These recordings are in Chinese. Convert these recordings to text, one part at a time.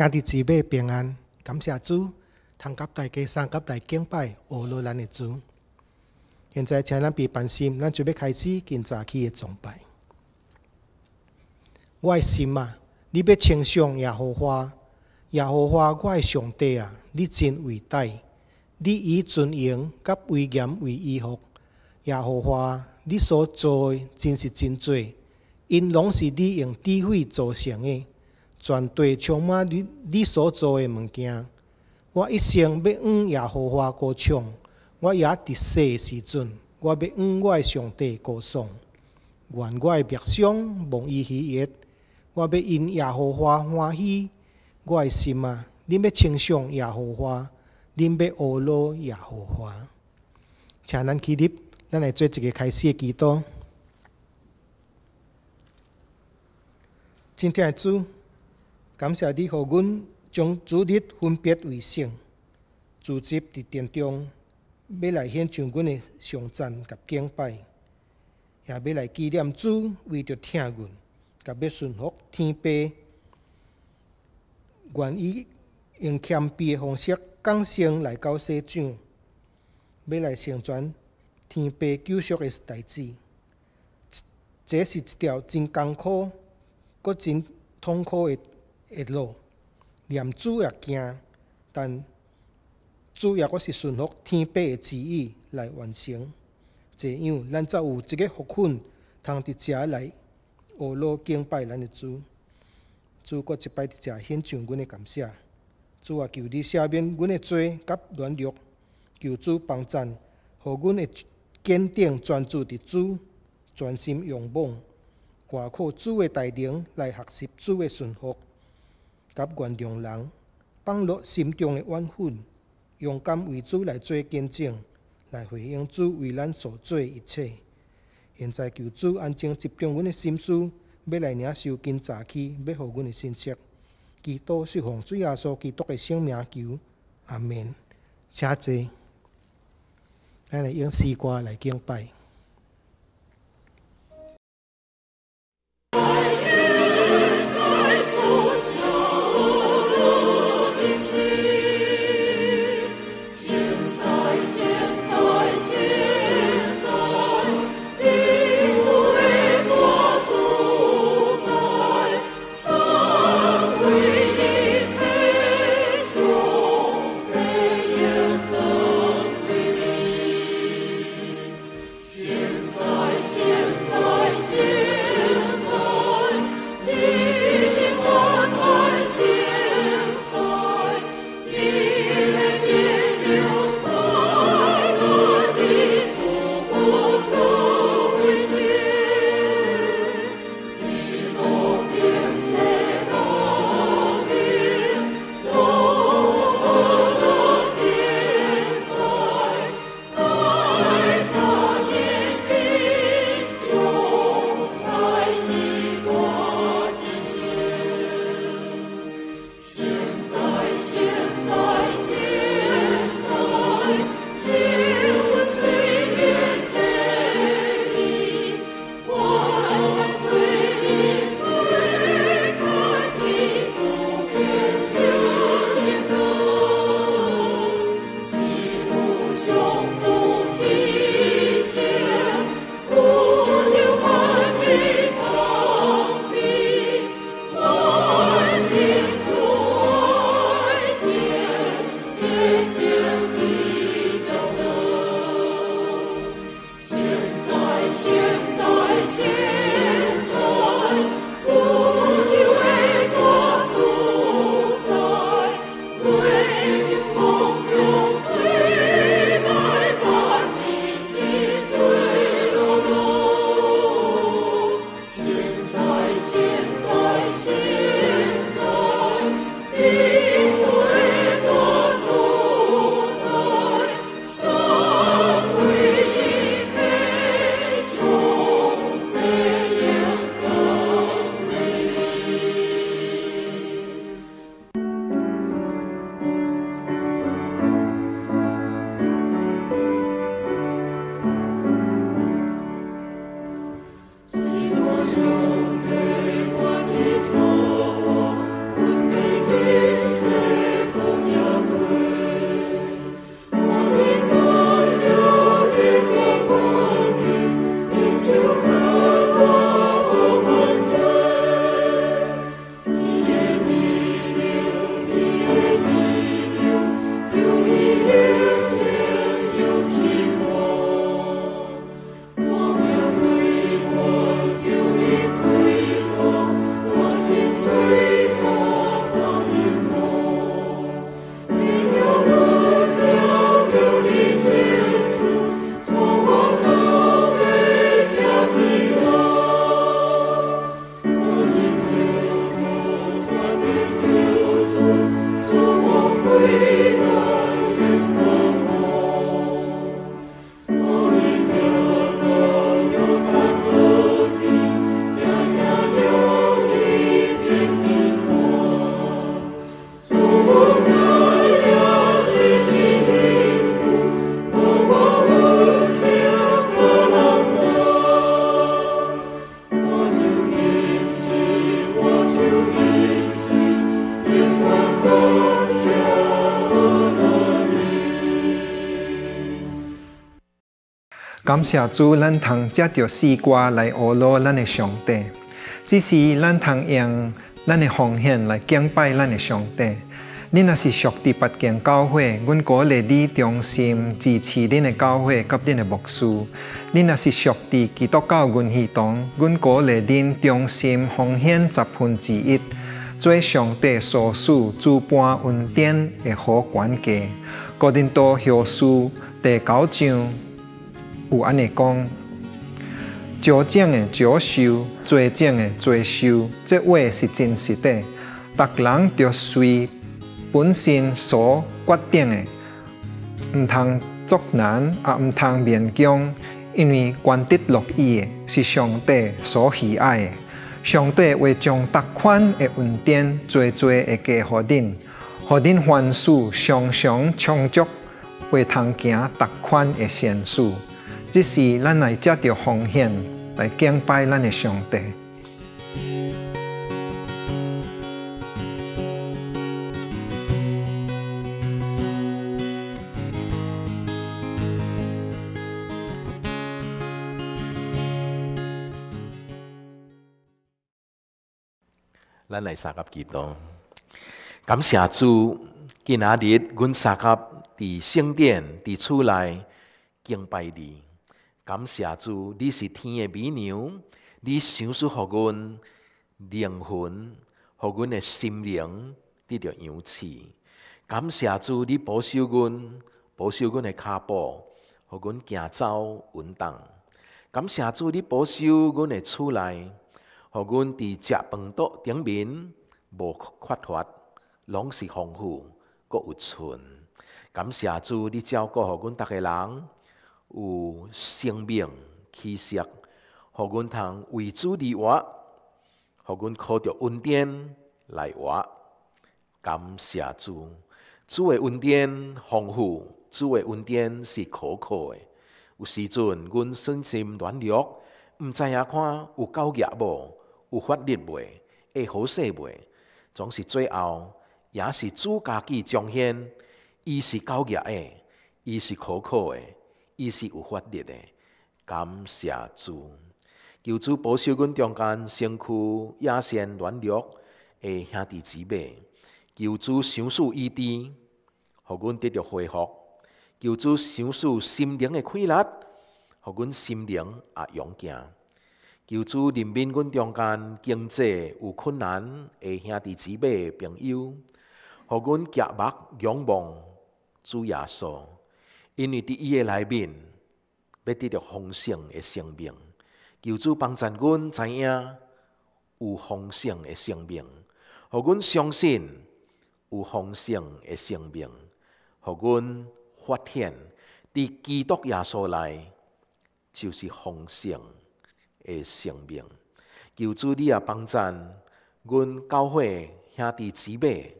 家弟姊妹平安，感谢主，通甲大家相格来敬拜俄罗兰的主。现在请咱闭办心，咱准备开始敬早起的崇拜。我诶心啊，你要称上耶和华，耶和华。我诶上帝啊，你真伟大，你以尊严甲威严为衣服，耶和华。你所做诶真是真多，因拢是你用智慧做成诶。全地充满你你所做的物件。我一生要往耶和华歌唱。我往伫的时阵，我要往我的上帝高颂。愿我的百姓蒙伊喜悦。我要因耶和华欢喜。我的心啊，恁要称颂耶和华，恁要阿罗耶和华。请咱起立，咱来做一个开始的祈祷。今天的主。感谢你，互阮将主日分别为圣，聚集伫殿中，要来献上阮的上赞甲敬拜，也要来纪念主，为着疼阮，甲要顺服天父，愿意用谦卑的方式降生来到世上，要来成全天父救赎的代志。即是一条真艰苦，搁真痛苦的。会落，念主也惊，但主也我是顺服天父的旨意来完成。这样咱才有一个福分，通伫遮来俄罗敬拜咱的主。主阁一摆伫遮献上阮的感谢。主啊，求汝赦免阮的罪甲软弱，求主帮助，互阮的坚定专注伫主，专心仰望，挂靠主的带领来学习主的顺服。甲原谅人放落心中的怨恨，勇敢为主来做见证，来回应主为咱所做一切。现在求主安静，集中阮的心思，要来领受今早起要给阮的信息。祈祷是奉主耶稣基督的圣名求，阿门。请坐，咱来用西瓜来敬拜。感谢主，咱通吃着西瓜来阿罗咱的上帝。只是咱通用咱的奉献来敬拜咱的上帝。你若是属地北京教会，阮鼓励你忠心支持恁的教会甲恁的牧师。你若是属地基督教会系统，阮鼓励恁忠心奉献十分之一，做上帝所属主办恩典的好管家。固定多和书》第九章。有安尼讲：少敬诶少收，多敬诶多收，即话是真实的。逐个人着随本身所决定诶，毋通作难，也毋通勉强，因为甘得乐意是上帝所喜爱。上帝会将达款诶恩典多多诶加予恁，予恁凡事常常充足，会通行达款诶善事。这是咱来接着奉献，来敬拜咱的上帝。咱来三加基督。感谢主，今仔日阮三加伫圣殿、伫厝内敬拜你。感谢主，你是天的美牛，你想赐予阮灵魂，予阮的心灵，得到养气。感谢主，你保守阮，保守阮的脚步，予阮行走稳当。感谢主，你保守阮的厝内，予阮伫食饭桌顶面无缺乏，拢是丰富，各有存。感谢主，你照顾予阮逐个人。有生命气息，互阮通为主而活，互阮靠着恩典来活。感谢主，主的恩典丰富，主的恩典是可靠的。有时阵，阮信心软弱，毋知影看有够业无，有法热未，会好势未？总是最后，也是主家己彰显，伊是够业的，伊是可靠的。伊是有法力的，感谢主，求主保守阮中间身躯野善软弱的兄弟姊妹，求主赏赐医治，互阮得到恢复；求主赏赐心灵的快乐，互阮心灵也勇健；求主怜悯阮中间经济有困难的兄弟姊妹朋友，互阮脚目仰望主耶稣。因为伫伊诶内面，要得到丰盛诶生命，求主帮助阮知影有丰盛诶生命，互阮相信有丰盛诶生命，互阮发现伫基督耶稣内就是丰盛诶生命。求主你也帮助阮教会兄弟姊妹，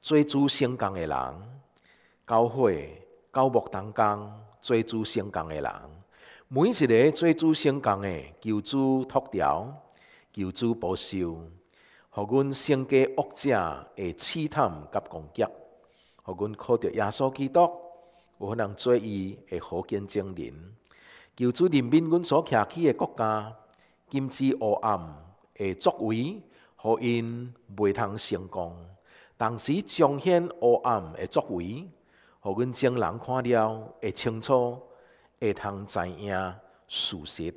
做主成功诶人教会。交木动工、做主成功的人，每一个做主成功的，求主托调，求主保守，互阮胜过恶者嘅试探甲攻击，互阮靠着耶稣基督，有法能做伊嘅好见证人。求主怜悯阮所倚起的国家，禁止黑暗嘅作为，互因未通成功，同时彰显黑暗嘅作为。互阮众人看了会清楚，会通知影事实。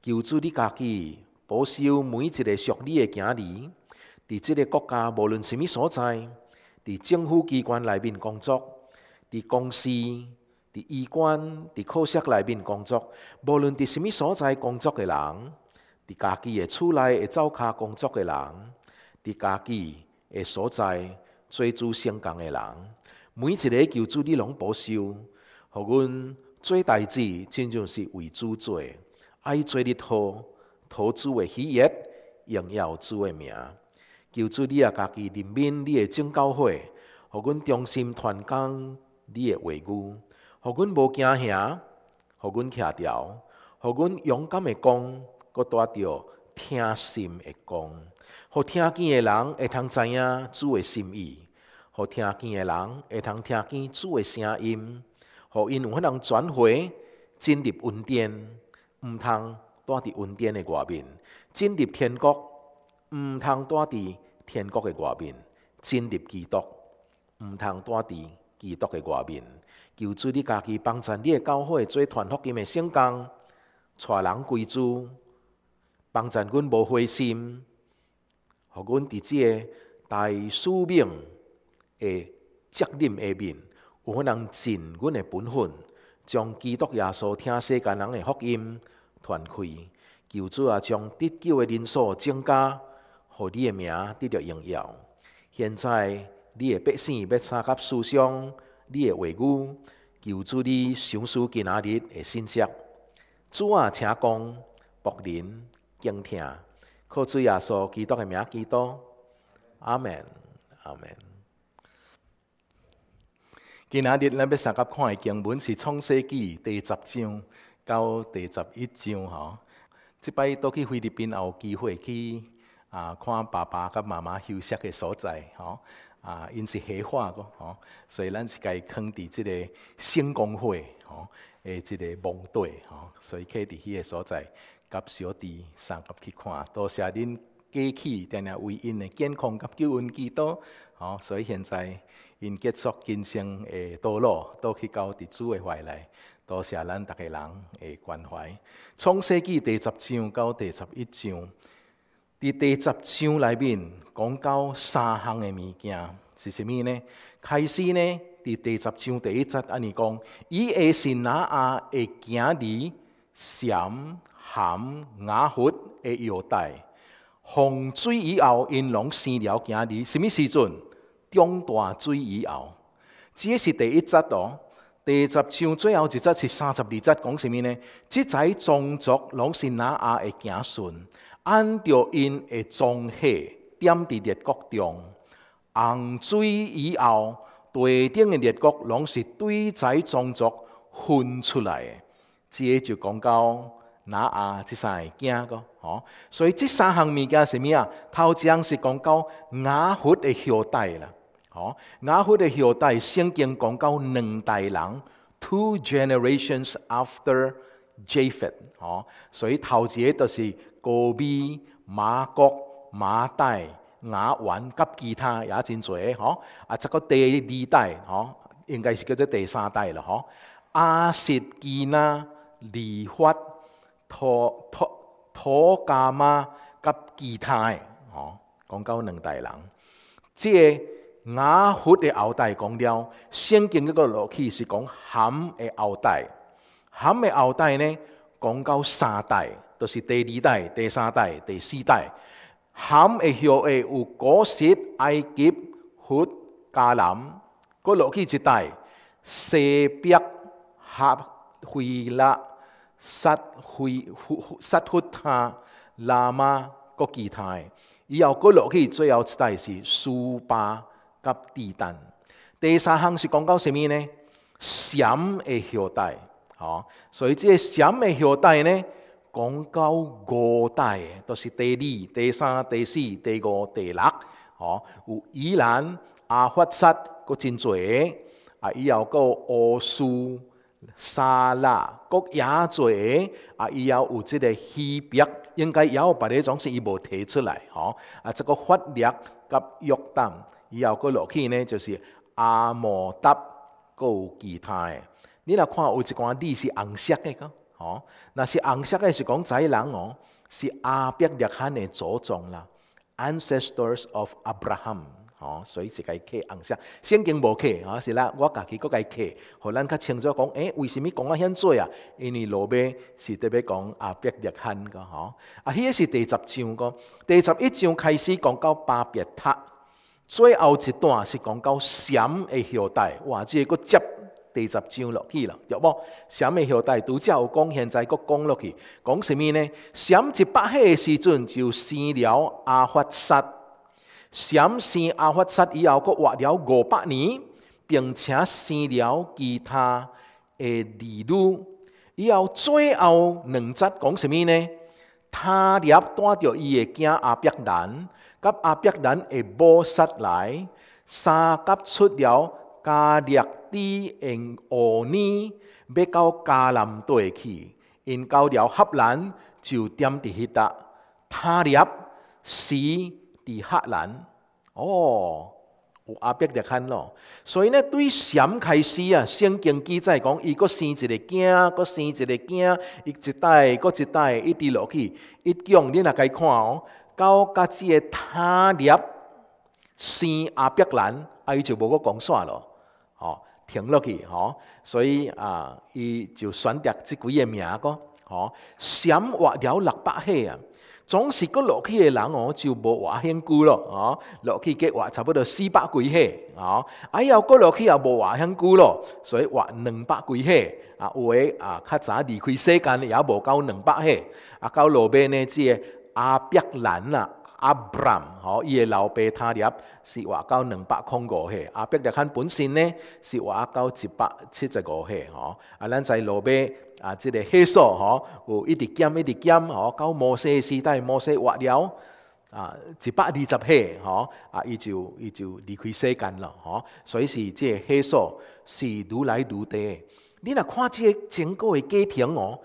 求主，你家己保守每一个属你嘅儿女，伫即个国家，无论甚物所在，伫政府机关内面工作，伫公司、伫医馆、伫科室内面工作，无论伫甚物所在工作的人，伫家己的厝内会做骹工作的人，伫家己的所在做主相共的人。每一个求主，你拢保守，互阮做代志，真正是为主做，爱做日好，讨主的喜悦，荣耀主的名。求主你也家己人民，你的证教会，互阮忠心传讲你的话语，互阮无惊吓，互阮徛调，互阮勇敢的讲，搁带着听心的讲，互听见的人会通知影主的心意。互听见的人，会通听见主的声音，互因有法通转回进入恩典，毋通待伫恩典的外面；进入天国，毋通待伫天国的外面；进入基督，毋通待伫基督的外面。求主你家己帮助你嘅教会做传福音的圣工，带人归主，帮助阮无灰心，互阮伫即个大使命。诶，责任下面有法通尽阮诶本分，将基督耶稣听世间人诶福音传开，求主啊将得救诶人数增加，互你诶名得着荣耀。现在你诶百姓要参加思想你诶话语，求主你享受今仔日诶信息。主啊，请讲，仆人敬听，靠主耶稣基督诶名祈祷。阿门，阿门。今仔日咱要相甲看的经文是创世纪第十章到第十一章吼，即摆倒去菲律宾也有机会去啊看爸爸甲妈妈休息的所在吼，啊因是黑化个吼，所以咱是该藏伫即个圣公会吼的即个墓地吼，所以去伫迄个所在甲小弟相佮去看，多谢恁。过去定定为因的健康甲救援气多，哦，所以现在因结束今生的道路，都去到地主的怀里。多谢咱逐个人的关怀。从世纪第十章到第十一章，伫第十章内面讲到三项的物件，是啥物呢？开始呢，伫第十章第一节，安尼讲，伊嘅是哪啊嘅行里闪含雅佛的腰带。洪水以后，因拢生了囝儿。什物时阵？中大水以后，个是第一节哦。第十章最后一节是三十二节，讲什物呢？即仔种族拢是哪阿的子孙？按照因的宗系，点伫列国中。洪水以后，地顶的列国拢是对遮种族分出来。个就讲到。拿啊即三个驚個，哦，所以这三项物件是咩啊？頭章是讲到雅弗的后代啦，哦，雅弗的后代先经讲到两代人，two generations after Japheth，哦，所以头一个就是高米、马国、马代、雅完及其他也真多，哦，啊，这个第二代，哦，应该是叫做第三代啦，哦，阿什基那利法。土土土伽马甲，其他诶哦，讲到两代人，即个雅佛诶后代讲了，先见迄个罗契是讲，咸诶后代，咸诶后代呢，讲到三代，就是第二代、第三代、第四代。咸诶后会有果实，埃及佛加蓝，迄罗契一代，西伯合惠勒。萨灰、萨灰他、喇嘛，国其他嘅，以后过落去，最后一代是苏巴及地丹。第三项是讲到什么呢？闪的后代，吼。所以这闪的后代呢，讲到五代都、就是第二、第三、第四、第五、第六，吼。有伊兰、阿法萨，国真侪，啊，以后国俄苏。沙拉，國野多嘅，啊，伊後有即个希伯，应该也有个总是伊无提出来，吼啊，即个法律甲约定，以后佢落去呢，就是阿摩達有其他诶。你若看有一寡字是红色诶，個，吼，若是红色诶，是讲豺人哦，是阿伯力罕诶祖宗啦，Ancestors of Abraham。哦所以是该刻红色圣经无刻啊是啦我家己佫该刻互咱较清楚讲诶为啥物讲啊赫济啊因为落尾是特别讲阿伯力罕噶吼啊迄个是第十章噶第十一章开始讲到巴别塔最后一段是讲到闪的后代哇即个个接第十章落去啦对无？闪嘅后代拄则有讲现在佫讲落去讲啥物呢闪一百岁嘅时阵就生了阿法萨闪生阿发杀以后，佫活了五百年，并且生了其他嘅儿女。以后最后两集讲甚物呢？他立带着伊嘅仔阿伯兰，甲阿伯兰嘅母杀来，三甲出了加力弟，用芋泥，要到加南地去，用到了黑兰，就掂伫迄搭。他立死。伊黑兰哦，有阿伯的看咯，所以呢，对闪开始啊，圣经记载讲，伊个生一个囝，个生一个囝，伊一代个一代，一直落去。一讲你甲该看哦，到家己的他立生阿伯兰，啊伊就无个讲煞咯，哦，停落去哦，所以啊，伊就选择即几个名个，哦，闪活了六百岁啊。总是個落去嘅人哦，就无活很久咯，哦，落去嘅活差不多四百几岁，哦，哎呀，個落去也无活很久咯，所以活两百几岁，啊，有诶啊，较早离开世间咧，也无够两百岁，啊，到路尾呢，即个阿伯兰啊，阿伯蘭，哦，伊嘅老爸他俩是活到两百空五岁，阿伯立本身呢是活到一百七十五岁，哦，啊，咱在路尾。啊！即系黑吼，有一直减一直减吼，到摩西时代，摩西活了啊，一百二十岁吼，啊，伊就伊就离开世间咯吼。所以是即个黑数是愈来愈低。你若看即个整个嘅家庭哦，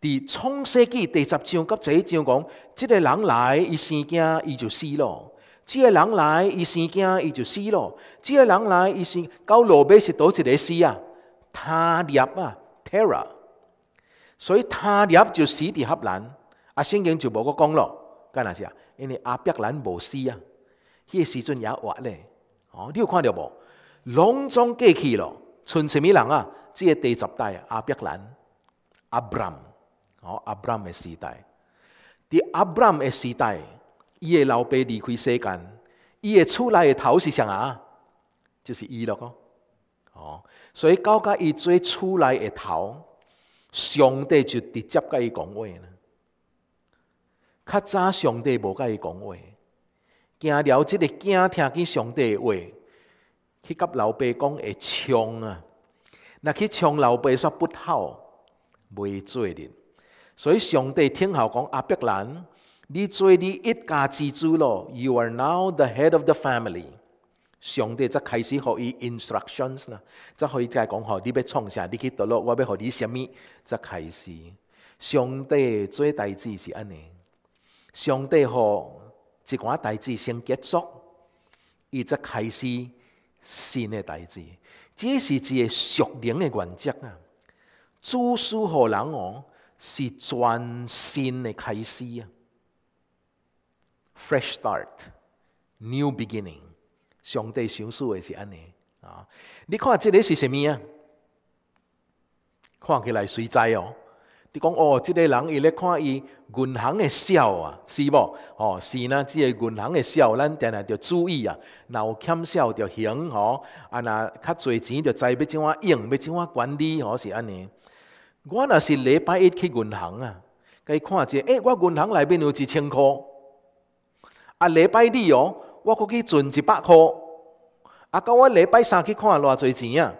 伫创世纪第十章十一章讲，即个人来，伊生惊，伊就死咯；即个人来，伊生惊，伊就死咯；即个人来，伊生，到落尾是倒一个死啊，他立啊，Terra。所以他入就死伫黑兰，阿圣经就冇个讲咯，干若事啊，因为阿伯兰冇死啊，个时阵也活咧，哦，你有看到冇？隆重过去咯，剩什么人啊？即系第十代阿伯兰，阿布兰，哦，阿布兰嘅时代，啲阿布兰嘅时代，伊嘅老爸离开世间，伊嘅出来的头是啥啊，就是伊咯，哦，所以到竟伊最出来嘅头？上帝就直接甲伊讲话呢。较早上帝无甲伊讲话，惊了，即个惊听见上帝话，去甲老爸讲会冲啊。若去冲老爸煞不好，袂做人。所以上帝听后讲：阿伯兰，你做你一家之主咯。You are now the head of the family。上帝则開始互伊 instructions 啦，则互伊再講吼，你要创啥，你去到落，我要互你什麼，则開始。上帝做代志是安尼，上帝互一寡代志先結束，伊则開始新的代志。這是一個熟練的原則啊！主説互人哦，是全新的開始，fresh start，new beginning。上帝收数的是安尼，啊！你看即个是什物啊？看起来随在哦。你讲哦，即个人伊咧看伊银行的账啊，是无？哦，是呢，即个银行的账，咱定着要注意啊。若有欠账就还，哦，啊，若较侪钱就知要怎啊用，要怎啊管理，哦，是安尼。我若是礼拜一去银行啊，伊看者，诶，我银行内面有一千箍啊，礼拜二哦。我过去存一百块，啊，到我礼拜三去看，偌侪钱啊？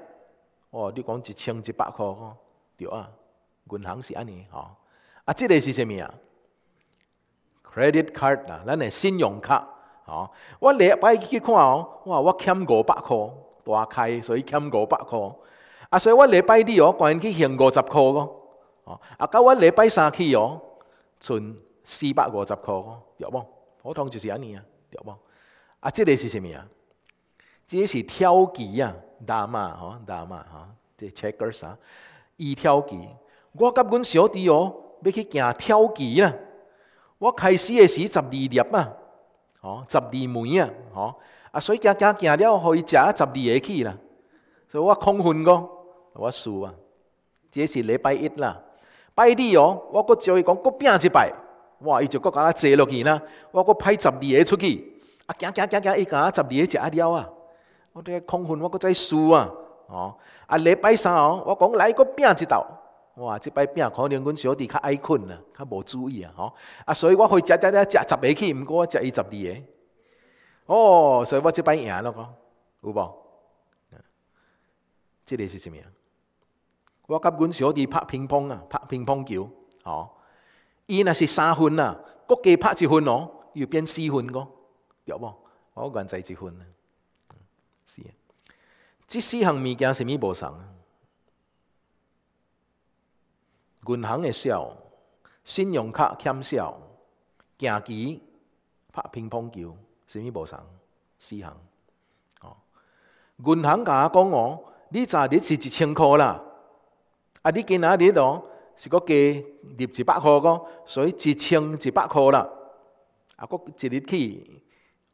哦，你讲一千一百块，对啊？银行是安尼，啊，啊，即个是啥物啊？credit card 啊，咱的信用卡，吼、我礼拜去看哦，哇，我欠五百块，大开，所以欠五百块，啊，所以我礼拜二哦，赶紧去还五十块咯，啊，啊，到我礼拜三去哦，存四百五十块，对无，普通就是安尼啊，对无。啊！即个是物啊？个是跳棋啊，大媽吼，大媽吼，即个 Checkers 啊，伊跳棋。我甲阮小弟哦，要去行跳棋啦。我开始的时十二粒啊，吼，十二枚啊，吼，啊，所以行行行，了互伊食十二个去啦。所以我空奋讲，我输啊。即是礼拜一啦，拜二哦，我阁招伊讲，阁拼一摆，哇！伊就甲我坐落去啦。我阁派十二个出去。行行行行，伊讲十二只阿了啊！我这个空分我搁在输啊！哦，啊礼拜三哦，我讲来个拼一道。哇，即摆拼可能阮小弟较爱困啊，较无注意啊！哦，啊，所以我会食食食食十个去，毋过我食伊十二个。哦，所以我即摆赢咯，个，有无？即个是什么？我甲阮小弟拍乒乓啊，拍乒乓球。哦，伊若是三分啊，我加拍一分哦，又变四分个。对无？我原在结婚呢，是啊。即四项物件什物无同啊？银行嘅少，信用卡欠少，行棋、拍乒乓球，什物无同？四项。哦，银行甲我讲哦，你昨日是一千箍啦，啊，你今仔日哦，是佮加入一百箍个，所以一千一百箍啦，啊，佫一日去。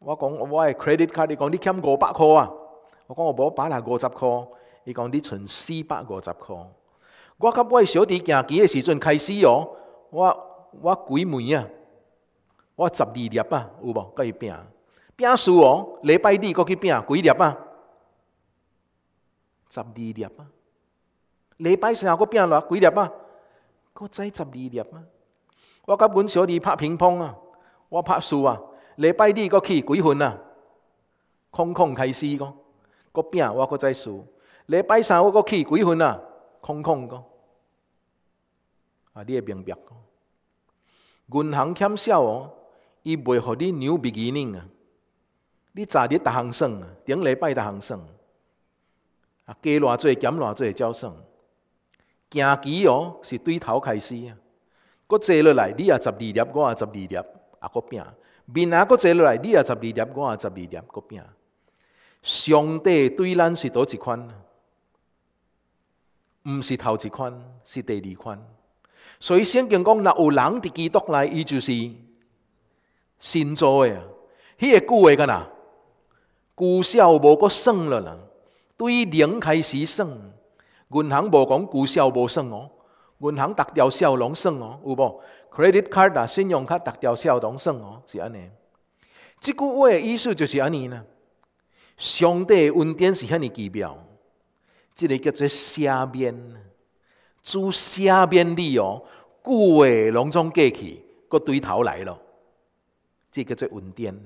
我讲我係 credit card，你讲你欠五百箍啊！我讲我冇摆啦，五十箍，你讲你存四百五十箍。我甲我小弟行棋嘅时阵开始哦。我我幾枚啊？我十二粒啊？有无？咁伊拼？拼输哦！礼拜二 g 去拼，几粒啊？十二粒啊？礼拜三 g 拼咯，几粒啊？再十二粒啊？我甲阮小弟拍乒乓啊，我拍输啊！礼拜二我去几分啊？空空开始个，我再输。礼拜三我去几分啊？空空个。啊，你会明白个。银行欠少哦，伊袂学你牛逼 w b 啊。你昨日逐项算啊，顶礼拜逐项算啊，加偌济减偌济照算。行棋哦，是对头开始啊。我坐落来，你也十二粒，我也十二粒，啊，我拼。明仔个坐落来，你也十二点，我也十二点，各拼。上帝对咱是倒一款？毋是头一款，是第二款。所以圣经讲，若有人伫基督内，伊就是新造的。迄个句话干哪？旧少无个算了啦，对零开始算。银行无讲旧少无算哦，银行逐条少拢算哦，有无？Credit Card 啊，信用卡达条效同算哦，是安尼。即句话的意思就是安尼啦。上帝的恩典是遐尼奇妙，这个叫做赦免。主赦免你哦，的拢总过去，搁对头来咯，即叫做恩典。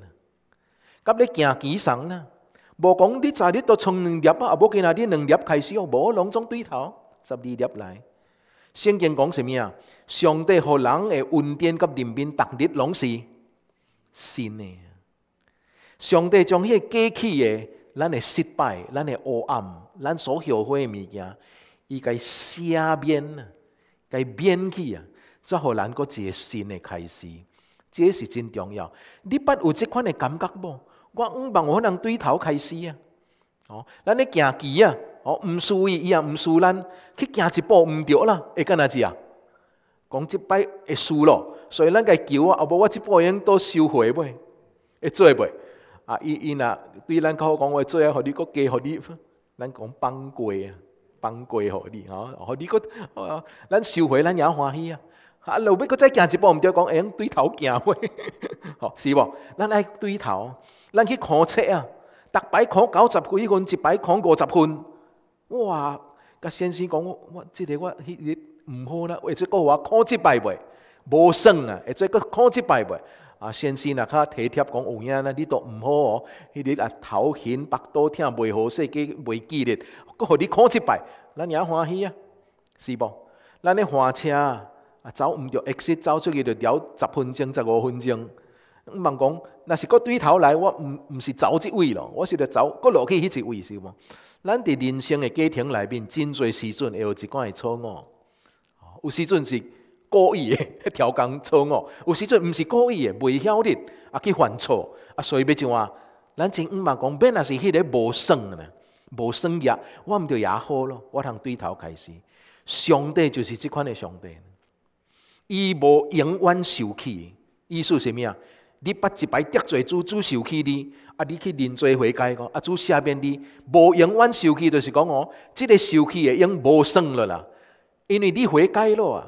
甲你行几双呢？无讲你昨日都从两粒啊，无今日两粒开始哦，无拢总对头，十二粒来。圣经讲什么啊？上帝给人诶恩典甲怜悯，逐日拢是新诶。上帝将迄个过去诶咱诶失败，咱诶黑暗，咱所后悔诶物件，伊系赦免佢伊免去啊，则互咱个一个新诶开始，这是真重要。你捌有即款诶感觉无？我唔望我能对头开始啊！哦，咱咧行棋啊？哦毋输伊伊也毋输咱去行一步毋对啦会干代志啊讲即摆会输咯所以咱甲求啊啊无我即步会用倒收回袂会做袂啊伊伊若对咱较好讲话做啊互你佫加互你咱讲放过啊放过互你吼互你佫咱收回咱野欢喜啊啊路尾佫再行一步毋对讲会用对头行袂 吼是无咱爱对头咱去考册啊逐摆考九十几分一摆考五十分哇！甲先生讲，我即个我迄日毋好啦，会做阁我考一摆袂，无算啊，会做阁考一摆袂。啊，先生啊，较体贴讲有影啦，你都毋好哦。迄日啊，头晕、腹肚疼、袂好，势，计袂记咧，阁互你考一摆，咱也欢喜啊，是无？咱咧换车啊，走毋著一时，走出去就聊十分钟、十五分钟。唔问讲，那是个对头来，我唔唔是走即位咯，我是要走过落去迄一位，是无？咱伫人生的家庭内面，真侪时阵会有一寡嘅错误，有时阵是故意嘅调工错误，有时阵毋是故意嘅，未晓啲啊去犯错，啊所以要怎话，咱真毋问讲变那是迄个无算嘅咩？无算业，我毋着也好咯，我通对头开始，上帝就是即款嘅上帝，伊无永远受气，意思系咩啊？你捌一摆得罪主，主受气你，啊，你去认罪悔改个，啊，主赦免你，无永远受气，就是讲哦，这个受气已经无算了啦，因为你悔改咯啊，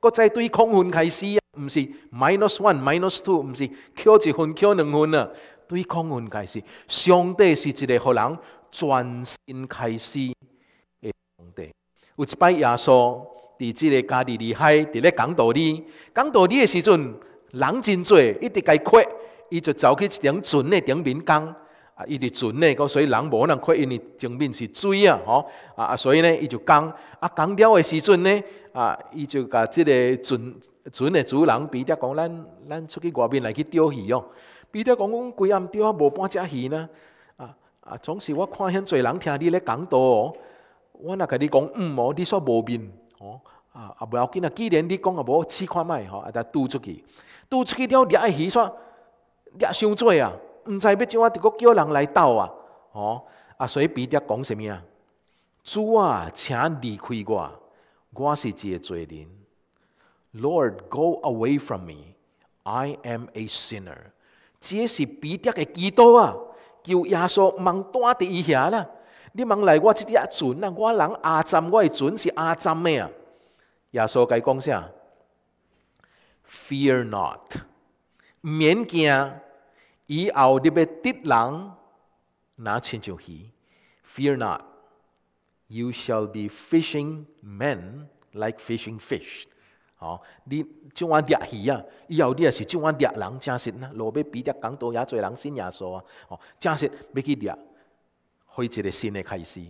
搁再对抗运开始啊，毋是 minus one，minus two，毋是扣一分，扣两分啊，对抗运开始，上帝是一个好人，全新开始的上帝，有一摆耶稣伫即个家己厉海伫咧讲道理，讲道理的时阵。人真济，一直伊挤，伊就走去一顶船个顶面讲。啊，伊伫船内，个所以人无可能挤，因为前面是水啊，吼啊，所以呢，伊就讲啊，讲了的时阵呢，啊，伊就甲即个船船个主人比着讲，咱咱出去外面来去钓鱼哦，比着讲规暗钓啊，无半只鱼呢。啊啊，总是我看遐济人听你咧讲多，我若甲你讲毋哦，你煞无面，吼啊啊，袂要紧啊，既然你讲啊无试看卖吼，啊，就推出去。拄出去了，掠的鱼煞掠伤济啊，毋知要怎啊，着搁叫人来斗啊，吼啊！所以彼得讲什么啊？主啊，请离开我，我是个罪人。Lord, go away from me, I am a sinner。这是彼得的祈祷啊，求耶稣勿带待伫伊遐啦，你勿来我即搭船啊，我人阿沾，我系船是阿沾咩啊？耶稣该讲啥？Fear not，免惊以后你被敌人那亲就是。Fear not，you shall be fishing men like fishing fish，哦，你怎啊钓鱼啊？以后你也是怎啊钓人？真实呐，路尾比只讲到，也做人信耶稣啊，哦，真实要去钓，开一个新的开始。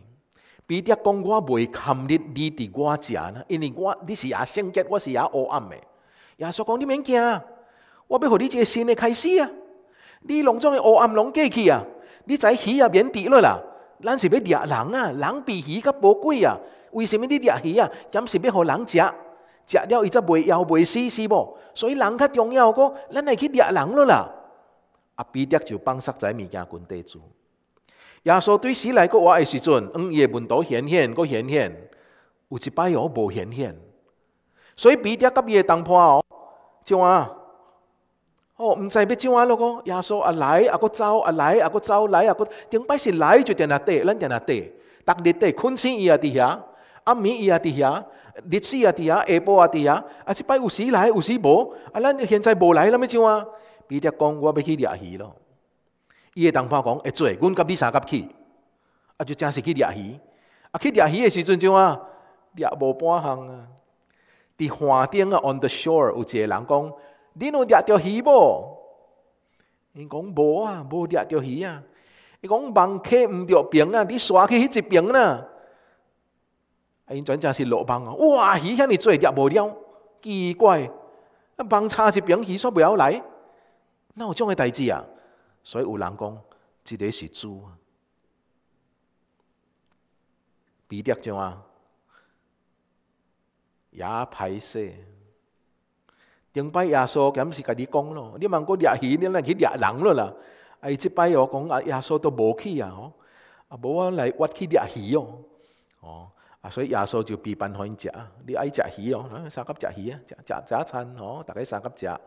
比得讲我袂堪你，你伫我遮呢？因为我你是也性格，我是也黑暗嘅。耶稣讲：“你免惊，我要互你一个新的开始啊！你隆总的黑暗，拢过去啊！你在鱼也免跌落啦。咱是欲掠人啊，人比鱼较宝贵啊。为什么你掠鱼啊？简是欲互人食，食了伊则未枵未死是无？所以人较重要个，咱来去掠人咯啦。啊，彼得就放下仔物件，滚地主。耶稣对死来个话的时阵，嗯，的门徒显现，个显现，有一摆哦，无显现。”所以彼得甲伊个同伴哦，怎啊？哦，毋知要怎啊咯？耶稣啊来，啊个走，啊来，啊个走，来啊个，顶摆是来就定那地，咱定那地。逐日地，困醒伊啊伫遐，暗暝伊啊，伫遐，日弟啊，伫遐，下晡啊，啊即摆有时来，有时无。啊，咱现在无来，咱要怎啊？彼得讲，我要去掠鱼咯。伊个同伴讲，会做，阮甲你三甲去。啊，就真是去掠鱼。啊，去掠鱼个时阵怎啊？掠无半项啊！伫山顶啊，on the shore，有一个人讲，恁有抓到鱼无？伊讲无啊，无抓到鱼啊！伊讲网起毋着平啊？你刷迄一爿啊，啊，伊真正是落网啊！哇，鱼遐尼侪抓无了，奇怪！啊，网差一爿，鱼煞袂晓来，哪有种诶代志啊？所以有人讲，即个是猪啊，比得上啊！野歹势。顶摆耶稣敢毋是甲你讲咯，你问过掠鱼，你来去掠人咯啦。啊，即摆哦，讲啊，耶稣都无去啊，啊，无我来挖去掠鱼哦，哦，啊，所以耶稣就变饭反食。你爱食鱼哦，三甲食鱼啊，食食早餐哦，大概三甲食，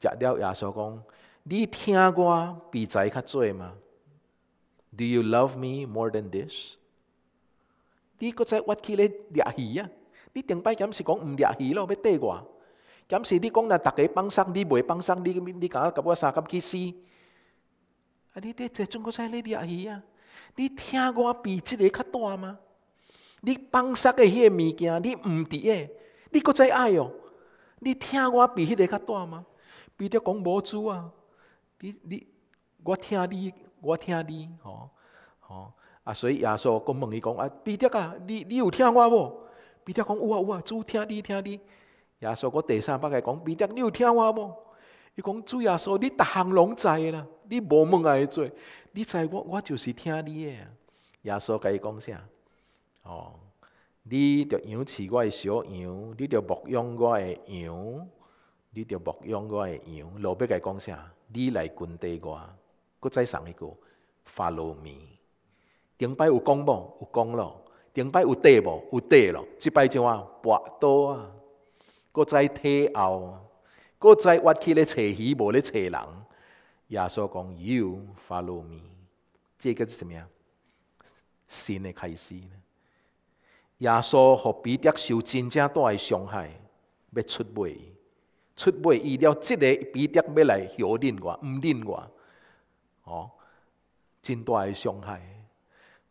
食了耶稣讲，你听我比在较多嘛？Do you love me more than this？你搁在挖起来掠鱼啊？你顶摆，咸是讲毋掠鱼咯，要缀我。咸是你讲，若逐个放松，你未放松，你你敢甲我三脚去死？啊！你伫在怎个在咧掠鱼啊？你听我比即个较大吗？你放松的个物件，你毋伫诶？你搁再爱哦？你听我比迄个较大吗？彼得讲无主啊！你你，我听你，我听你，吼吼啊！所以耶稣讲问伊讲啊，彼得啊，你你有听我无？彼得讲：有啊有啊，主听你听你。耶稣我第三摆伊讲：彼得，你有听我无？伊讲：主耶稣，你逐项拢知的啦，你无梦会做。你知我，我就是听你耶稣甲伊讲啥？哦，你着养饲我诶小羊，你着牧养我诶羊，你着牧养我诶羊。尾甲伊讲啥？你来跟随我，佫再上一个，Follow me。顶摆有讲无？有讲咯。顶摆有底无，有底咯。即摆怎啊？跋倒啊，搁再退后，搁再挖起咧找鱼，无咧找人。耶稣讲：“You follow me？” 这个是什么新的开始。耶稣和彼得受真正大的伤害，要出卖，出卖伊了。即个彼得要来否认我，毋认我，哦，真大的伤害。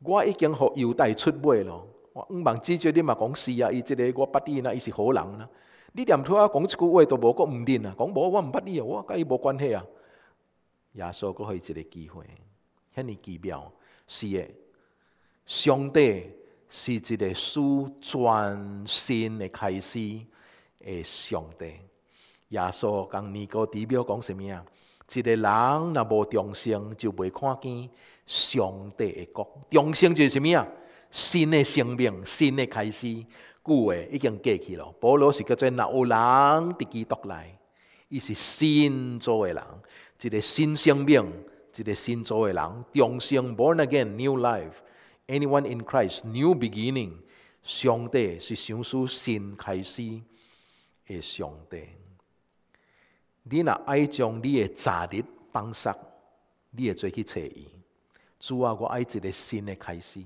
我已经予犹太出卖咯，我唔忙拒绝你嘛讲是啊，伊即个我捌你啦，伊是好人啦。你连托我讲一句话都无，阁毋认啊，讲无我毋捌你啊，我甲伊无关系啊。耶稣阁开一个机会，遐尼奇妙，是的，上帝是一个始全新的开始的上帝。耶稣共尼哥底抹讲什物啊？一个人若无重生，就袂看见上帝嘅国。重生就是什物啊？新嘅生命，新嘅开始。旧嘅已经过去咯。保罗是叫做若有人伫基督内，伊是新造嘅人，一个新生命，一个新造嘅人。重生 （born again）、new life，anyone in Christ，new beginning。上帝是上主新开始嘅上帝。你若爱将你的昨日放杀，你会做去找伊。主啊，我爱一个新的开始。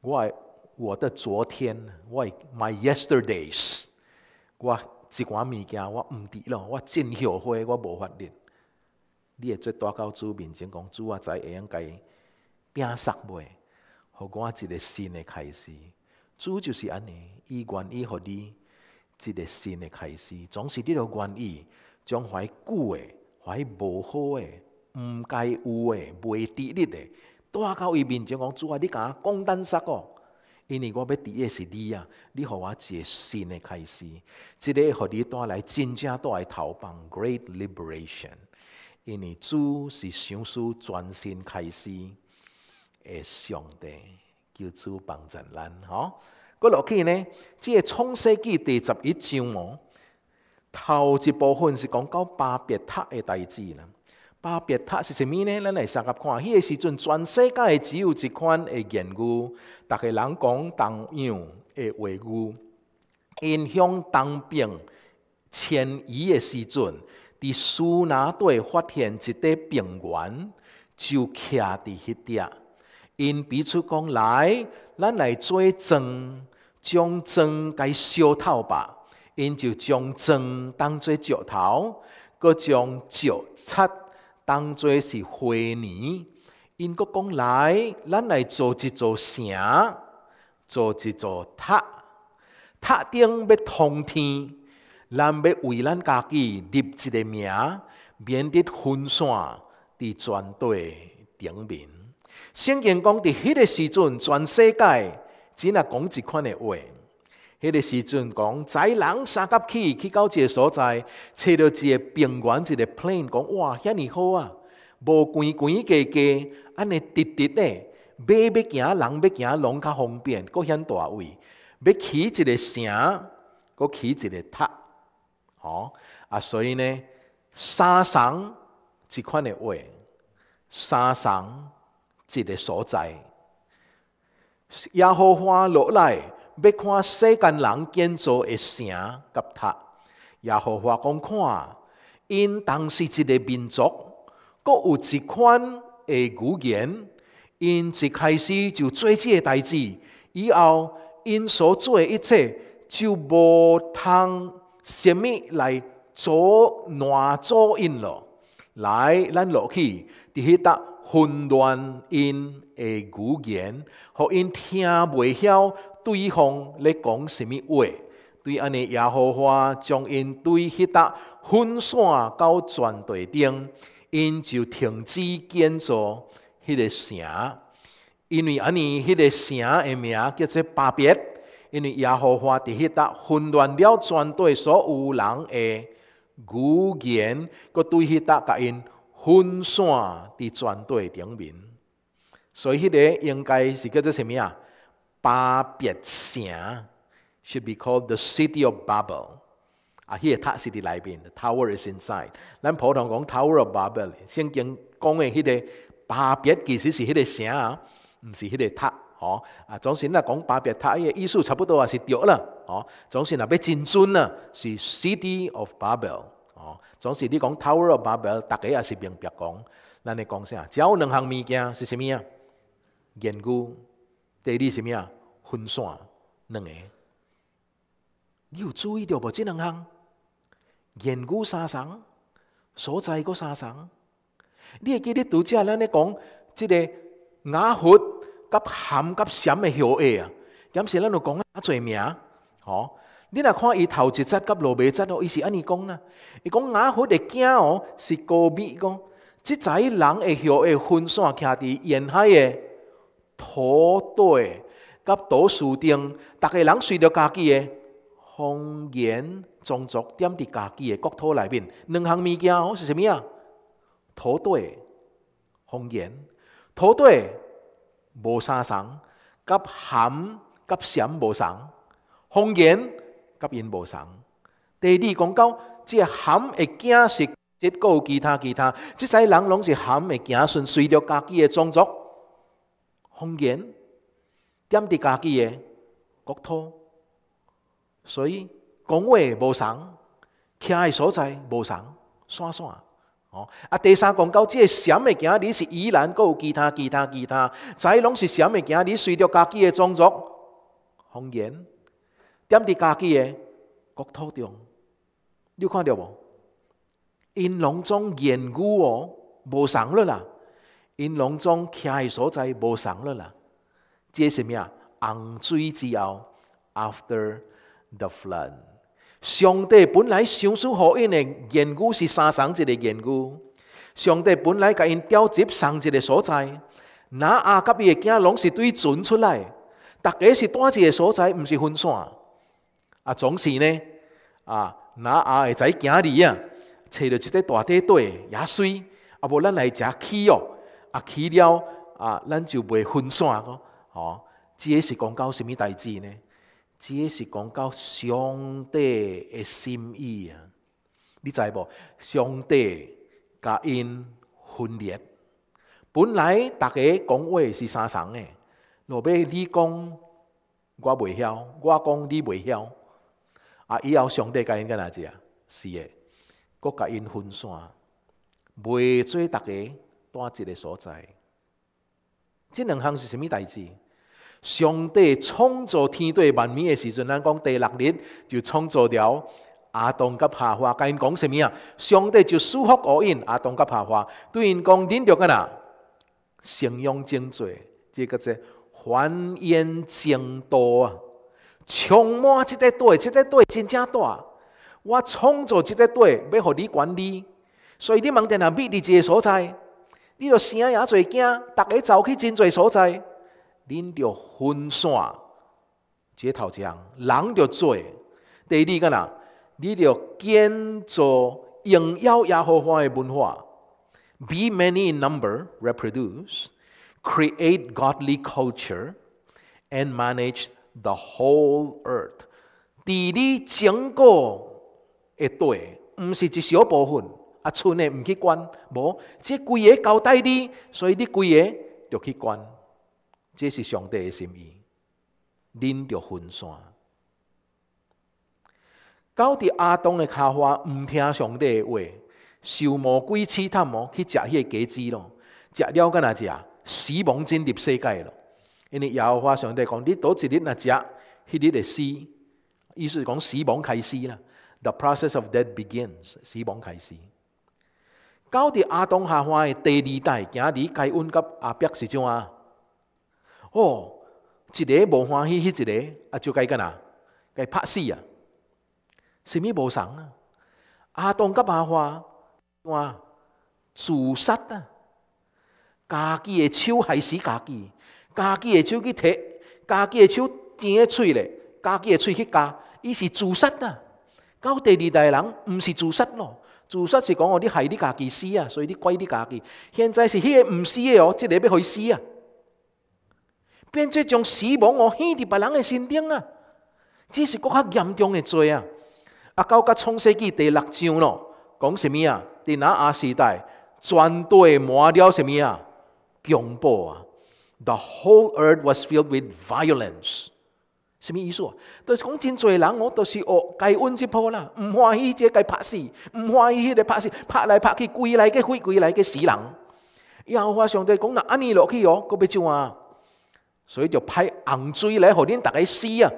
我爱我的昨天，我爱 my yesterdays。我一寡物件我毋得咯，我真后悔，我无法忍。你会做大到主面前讲主啊，再会用该拼杀袂，互我一个新的开始。主就是安尼，伊愿意互你一个新的开始，总是你都愿意。将徊旧的、徊无好的、毋该有的、未伫呢的，带伊面前讲主啊，你讲单灯哦？因为我要的是你啊，你互我个新的开始，即个互你带来真正带来投放 Great Liberation，因为主是想主全新开始诶上帝，叫主帮助咱吼。嗰落去呢，即个创世纪第十一章。哦。头一部分是讲到巴别塔的代志啦。巴别塔是甚物呢？咱来相合看，迄个时阵全世界只有一款的言语，逐个人讲同样的话语。因向当兵迁移的时阵，伫苏那底发现一块平原，就徛伫迄搭。因彼此讲来，咱来做砖，将砖该烧透吧。因就将砖当作石头，搁将石擦当作是灰泥。因搁讲来，咱来做一座城，做一座塔，塔顶要通天，咱要为咱家己立一个名，免得分散伫全队顶面。圣经讲，伫迄个时阵，全世界只若讲一款的话。迄个时阵讲，载人三架起去到一个所在，找到一个平原，一个 plane，讲哇，遐尼好啊！无悬悬低低，安尼直直的，马要行，人要行，拢较方便，阁遐大位，要起一个城，阁起一个塔，哦啊，所以呢，三仝一款的话，三仝一个所在，野好花落来。要看世间人建造的城甲塔，也华讲看因当时一个民族，阁有一款的语言，因一开始就做即个代志，以后因所做的一切就无通什物来阻乱阻因咯。来，咱落去，伫迄搭。混乱因的语言，互因听袂晓对方咧讲什物话。对安尼耶和华将因对迄搭分散到全队顶，因就停止建造迄个城，因为安尼迄个城的名叫做巴别，因为耶和华伫迄搭混乱了全队所有人的语言，佫对迄搭甲因。分散伫全队顶面，所以迄个应该是叫做什么呀？巴别城，should be called the city of babel 啊。迄个塔是 i t 面 t o w e r is inside。咱普通讲 tower of babel，圣经讲的迄个巴别其实是迄个城啊，毋是迄个塔哦。啊，总是你讲巴别塔，哎个意思差不多也是对了。哦。总是那要精准呢，是 city of babel。总是你讲 Tower of Babel，大也是明白讲，咱咧讲啥？只有两项物件是啥物啊？言语，第二啥物啊？分散两个。你有注意到无？即两项言语相双，所在个相双。你会记得拄则咱咧讲即个雅佛甲含甲闪的后裔啊？点是咱有讲啊？最名吼。你若看伊头一节甲落尾节伊是安尼讲呐。伊讲雅虎的囝哦，是高伊讲，即在人的许的分散倚伫沿海的土地甲土树顶，逐个人随着家己的方言宗族，踮伫家己的国土内面，两项物件哦是啥物啊？土地方言，土地无相像，甲含甲闪无相，方方言甲因无同，第二讲到即个含嘅惊是，即系有其他其他，即洗人拢是含嘅惊，顺随着家己的种族方言，踮伫家己的国土，所以讲话无同，倚的所在无同，散散哦。啊，第三讲到即个闪的惊，你是依然有其他其他其他，遮拢是闪的惊，你随着家己的种族方言。踮伫家己诶国土中，你看到无？因拢种言语哦，无仝了啦。因拢种徛诶所在无仝了啦。即是咩啊？洪水之后，after the flood，上帝本来想说福因诶言语是相同一个言语，上帝本来甲因调集同一个所在，那阿甲伊诶囝拢是对准出来，逐个是单一个所在，毋是分散。啊，总是呢，啊，若阿个仔行儿啊，找到一块大块地，也水，啊，无咱来遮起哦，啊，起了，啊，咱就袂分散个，吼，这是讲到什物代志呢？这是讲到上帝的心意啊，你知无？上帝甲因分裂，本来大家讲话是相同的，若要你讲，我袂晓，我讲你袂晓。啊！以后上帝甲因干哪子啊？是的，各甲因分散，未做逐个单一个所在。即两项是什物代志？上帝创造天地万米的时阵，咱讲第六日就创造了阿东甲夏花，甲因讲什物啊？上帝就祝福何因阿东甲夏花，对因讲：忍着干哪？生养真多，即个做繁衍正多啊！充满这个队，这个队真正大。我创造这个队，要让你管理。所以你忙在那密密集个所在，你要想呀，做件，大家走去真侪所在，你着分散。这头像人着做，第二个哪，你着建造荣耀亚和华的文化。Be many in number, reproduce, create godly culture, and manage. the whole earth 地理整个的地毋是一小部分，啊，村的毋去管，无，即几个交代你，所以你几个就去管，这是上帝的心意，恁着分散。搞伫阿东的卡花毋听上帝的话，受魔鬼试探哦，去食迄个果子咯，食了跟住啊，死亡进入世界咯。因为亞花上帝讲，你倒一日那只，迄日的死，意思是讲死亡开始啦。The process of death begins，死亡开始。到伫阿东下花的第二代，今日该揾及阿伯是怎啊？哦，一个无欢喜，迄一个啊就该干哪？该拍死啊！什物无同啊？阿东甲阿花哇，自杀啊！家己的手害死家己。家己的手去摕，家己的手钉喺喙咧，家己的喙去夹，伊是自杀啊。到第二代人，毋是自杀咯，自杀是讲哦，你害你家己死啊，所以你怪你家己。现在是迄个毋死的哦，即个要互伊死啊！变作将死亡哦献伫别人的身顶啊，只是更较严重诶，罪啊！啊，到甲创世纪第六章咯，讲什物啊？伫拿阿时代，全队满了什物啊？恐怖啊！The whole earth was filled with violence。什么意思啊？就是讲，真罪人我就是哦，盖瘟疫铺啦，唔欢喜这该拍死，唔欢喜迄个拍死，拍来拍去，鬼来个死，鬼来个死人。以后，我上帝讲，那安尼落去哦，佫要怎啊？所以就派洪水来，互恁大家死啊！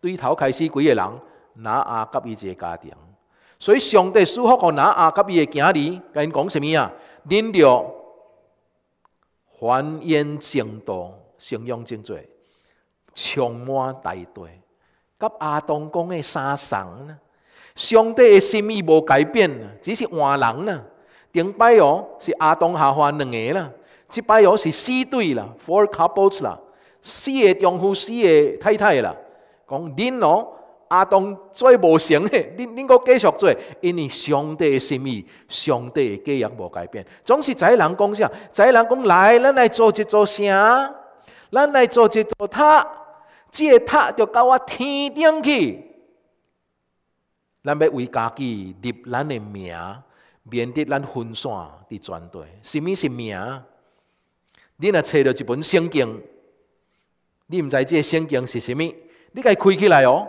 对头，开始鬼个人，拿阿甲伊一个家庭。所以上帝舒服，互拿阿甲伊嘅儿甲因讲什么啊？恁着。繁衍正多，生养真多，充满大地，甲阿东讲的相同啦。上帝的心意无改变，只是换人啦。顶摆哦是阿东下凡两个啦，即摆哦是四对啦，four couples 啦，四个丈夫，四个太太啦，讲恁哦。阿东做无成的，恁恁阁继续做，因为上帝的心意、上帝的计划无改变。总是在人讲啥？在人讲来，咱来做一座城，咱来做一座塔，这塔就到我天顶去。咱要为家己立咱的名，免得咱分散伫全队。什物是名？你若找到一本圣经，你毋知即个圣经是啥物，你该开起来哦。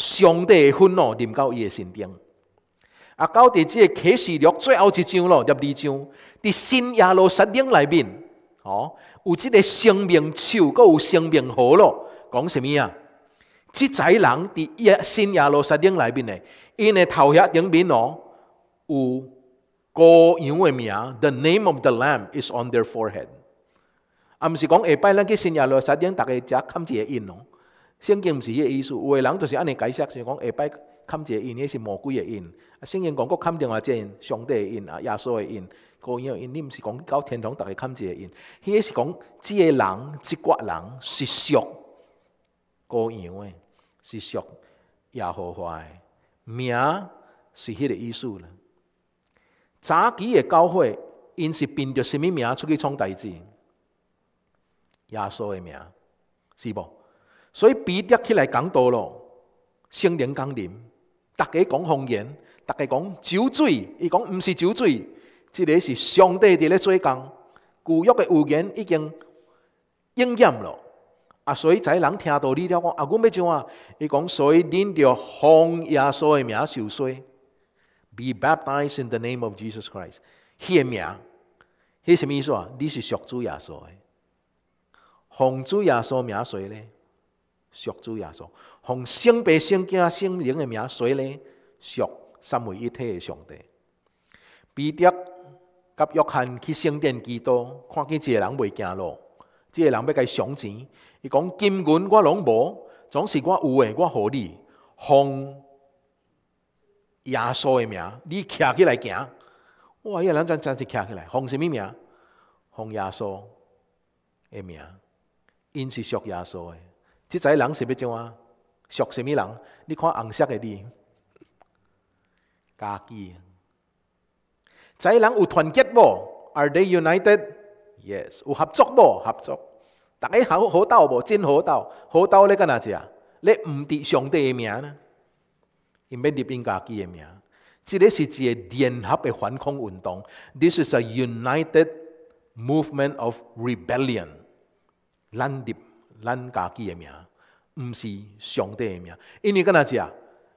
上帝的恩哦临到伊的身顶。啊，到第即个启示录最后一章咯，第二章，伫新耶路撒冷内面，哦，有即个生命树，佮有生命河咯。讲甚物啊？即仔人伫耶新耶路撒冷内面呢？因呢头额顶面哦，有羔羊为名 t h e name of the Lamb is on their forehead。啊，毋是讲下摆咱去新耶路撒冷大概只看个印咯。圣经毋是迄个意思，有诶人就是安尼解释，就讲下摆砍一个印，迄是魔鬼的印。圣经讲过砍另外一个印，上帝的印啊，耶稣的印。高阳的因，你毋是讲到天堂，逐个砍一个印，迄个是讲即个人即国人是属高羊的，是属耶和华的名是迄个意思早期的教会，因是凭着什物名出去创代志？耶稣的名，是无？所以比得起来讲道咯，圣灵講临，大家讲方言，大家讲酒醉，伊讲毋是酒醉，即个是上帝伫咧做工，旧约嘅語言已经应验咯。啊，所以啲人听到你了讲，啊，阮要怎啊？伊讲，所以恁着奉耶稣嘅名受洗，Be baptized in the name of Jesus Christ，迄个名，迄什麼意思啊？你是属主耶稣嘅，奉主耶稣名洗咧。属主耶稣，奉圣别、圣经、圣灵的名，以呢？属三位一体的上帝。彼得甲约翰去圣殿祈祷，看见一个人袂行路，这个人要甲赏钱。伊讲金银我拢无，总是我有诶，我互你奉耶稣的名，你倚起来行。哇！个人真真是倚起来，奉什物名？奉耶稣的名，因是属耶稣的。即仔人是乜怎啊？属什么人？你看红色的字，家己。仔人有团结无？Are they united? Yes，有合作无？合作。大家好，好斗无？真好斗。好斗咧干哪子啊？你唔敌上帝的名呢？唔要入因家己的名。即个是一个联合的反抗运动。This is a united movement of rebellion. 咱家己诶名，毋是上帝诶名，因为干哪子啊？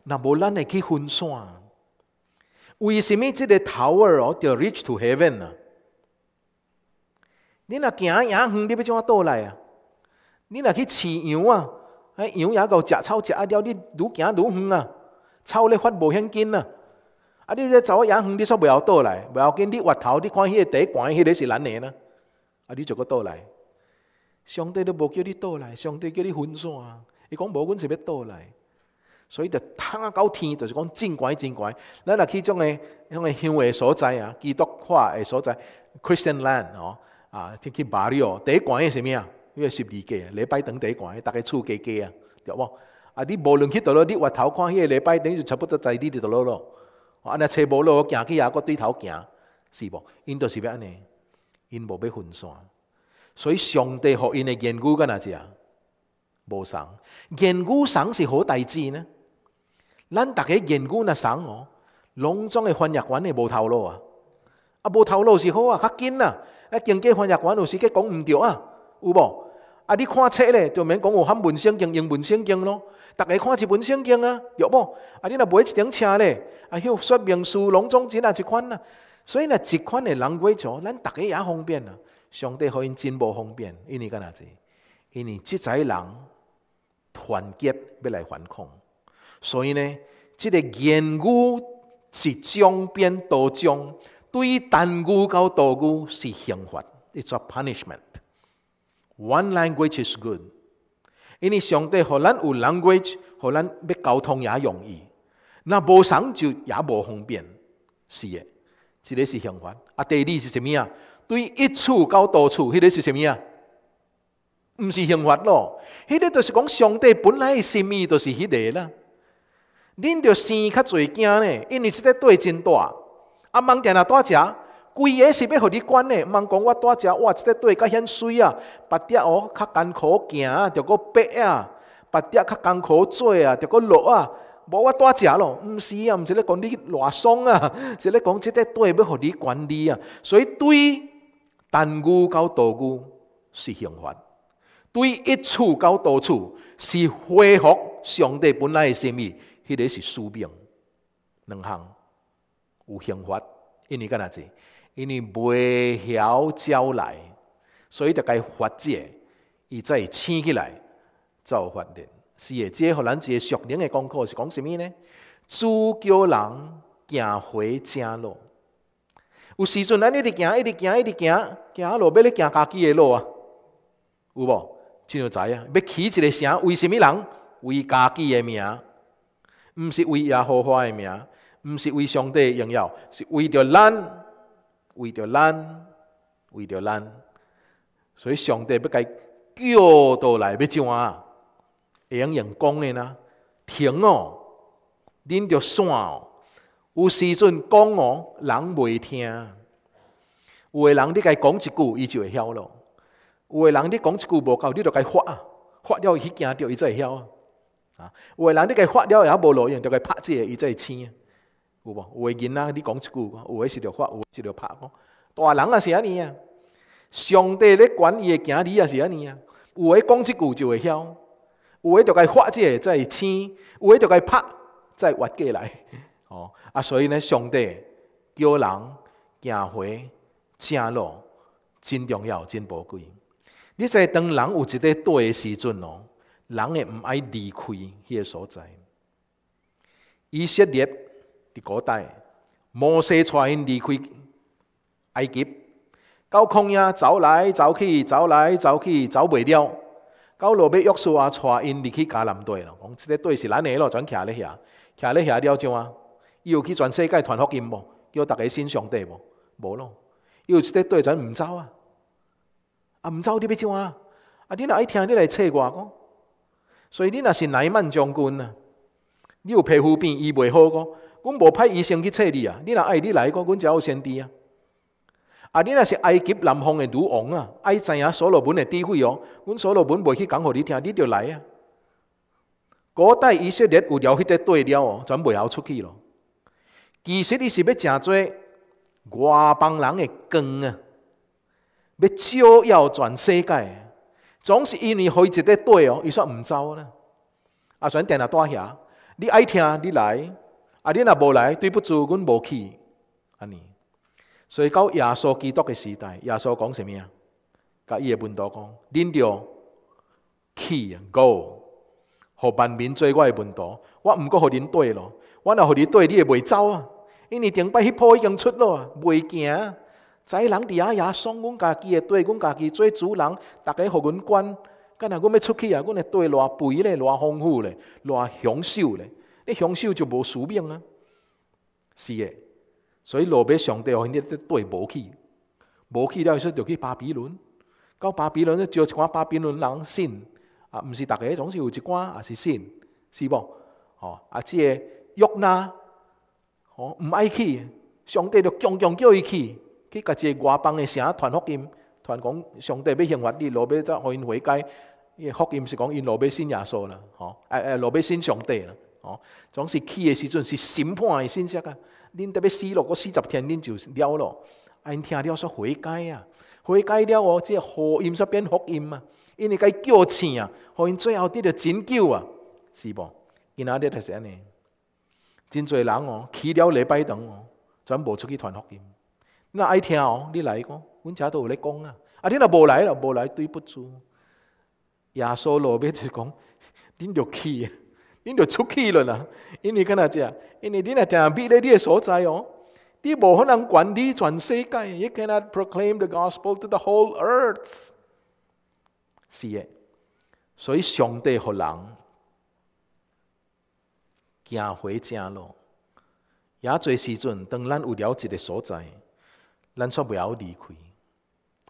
若无咱会去分散。为甚物即个 Tower 哦，叫 Reach to Heaven 啊？你若行野远，你要怎啊倒来啊？你若去饲羊啊，哎，羊也够食草食啊，了，你愈行愈远啊，草咧发无遐紧啊。啊，你这走啊野远，你煞袂晓倒来，袂晓紧你越头，你看迄个第关，广迄个是咱诶啊，啊，你就个倒来。上帝都无叫你倒来，上帝叫你分散啊。伊讲无阮是要倒来，所以着趁啊到天，就是讲真悬，真悬咱若去种诶迄种诶乡诶所在啊，基督化诶所在，christian land 哦啊，天气麻利哦。第一关诶啥物啊？迄个十二级诶，礼拜堂第一关，诶，逐个厝计计啊，对无啊。你无论去倒落，你外头看迄个礼拜堂，就差不多在你伫倒落咯。啊，若尼揣无路行去啊，搁对头行是无，因都是要安尼，因无要分散。所以上帝互因的言语甲哪者啊无像言语倽是好代志呢咱逐个言语若像吼拢总诶翻译员会无头脑啊啊无头脑是好啊较紧啊啊经济翻译员有时计讲毋对啊有无啊你看册咧就免讲有汉文圣经英文圣经咯逐个看一本圣经啊有无啊你若买一顶车咧啊迄说明书拢总真若一款啊所以若一款诶人买着咱逐个野方便啊上帝互因真无方便，因为干啊字，因为即啲人团结要来反抗，所以呢，呢个言语是将变多江，對单語到多語是刑罚 It's a punishment. One language is good，因为上帝互咱有 language，互咱要沟通也容易，那无上就也无方便，是诶，即个是刑罚。啊，第二是什物啊？对一处到多处，迄个是甚物啊？毋是幸福咯，迄个就是讲上帝本来的心意，就是迄个啦。恁著生较侪囝呢，因为即个地真大，啊，忙定啊住，遮，规个是要互你管的，毋忙讲我住遮，我即个地较显水啊，别嗲哦较艰苦行，啊，就个爬啊，别嗲较艰苦做啊，就个落啊，无我住遮咯，毋是啊，毋是咧讲你偌爽啊，是咧讲即个地要互你管理啊，所以对。单句到多句是幸福，对一处到多处是恢复上帝本来的心意，迄个是宿命。两项有幸福，因为干那子，因为未晓招来，所以得该发者伊才会起来，造法的。是即这互咱一个熟灵诶功课是讲什物呢？主叫人行回正路。有时阵，咱一直行，一直行，一直行，行路，要咧行家己的路啊，有无？怎样知啊？要起一个城，为甚物人？为家己的名，毋是为耶和华的名，毋是为上帝荣耀，是为着咱，为着咱，为着咱。所以上帝要解叫倒来，要怎啊？会用用讲的呢？停哦，恁着散哦。有时阵讲哦，人未听。有个人你该讲一句，伊就会晓咯；有个人你讲一句无够，你著该发，发了伊惊着伊才会晓。啊，有个人你该发了也无路用，著该拍这，伊才会醒。有无？有个人啊，你讲一句，有诶是著发，有诶是著拍。大人也是安尼啊。上帝咧管伊诶，行李也是安尼啊。有诶讲一句就会晓，有诶著该发这才会醒，有诶著该拍会活过来。啊，所以呢，上帝叫人行回正路，真重要，真宝贵。你在当人有一个地的时阵哦，人会毋爱离开迄个所在。以色列伫古代摩西带因离开埃及，到旷野走来走去，走来走去走袂了，到落尾约书亚带因离开迦南地咯，讲即个地是咱个咯，全徛咧遐，徛咧遐了怎啊？伊有去全世界传福音无？叫大家信上帝无？无咯！伊有一块地准毋走啊！啊毋走，你要怎啊？啊你若爱听，你来揣我讲。所以你若是乃曼将军啊，你有皮肤病医袂好噶，阮无派医生去找你啊。你若爱你来我阮只有先知啊。啊你若是埃及南方的女王啊，爱知影所罗门的智慧哦，阮所罗门袂去讲互你听，你就来啊。古代以色列有了迄块地了哦，全袂晓出去咯。其实你是要诚做外邦人的光啊，要照耀全世界。总是因为伊一个对哦，伊煞毋走呢。啊，全定了大遐，你爱听你来，啊，你若无来，对不住，阮无去。安尼，所以到耶稣基督的时代，耶稣讲什物啊？甲伊的门道，讲，恁要去啊五互万民做我的门道，我毋过互恁对咯，我若互你对，你会袂走啊。因为顶摆迄铺已经出咯，袂惊。在人伫遐野爽，阮家己会地，阮家己做主人，逐个互阮管。干若阮要出去啊，阮会地偌肥咧，偌丰富咧，偌享受咧。你享受就无使命啊，是诶。所以落尾上帝让你个地无去，无去了就说就去巴比伦。到巴比伦，咧，招一看巴比伦人信，啊，毋是逐个总是有一寡也是信，是无？哦，啊，即个约拿。吼，毋爱去，上帝就强强叫伊去，去甲一个外邦嘅城传福音，传讲上帝要幸福。你落尾则互因悔改。福音是讲，因落尾信耶稣啦，哦，诶诶，落尾信上帝啦，哦，总是去嘅时阵是审判嘅信息啊。恁特别死落个四十天，恁就了咯。啊，因听了煞悔改啊，悔改了哦，即个福音煞变福音啊，因为佢叫醒啊，互因最后得到拯救啊，是无？今仔日啲是安尼。真侪人哦，去了礼拜堂哦，全部出去传福音。那爱听哦，你来讲，阮家都有咧讲啊。啊，你若无来咯，无来对不住。耶稣罗比就讲，恁着去，恁着出去咯啦。因为干那只，因为你定在咧你的所在哦，你不可能管理全世界。You cannot proclaim the gospel to the whole earth。是诶，所以上帝互人。行回家咯，野侪时阵当咱有了一个所在，咱却不要离开。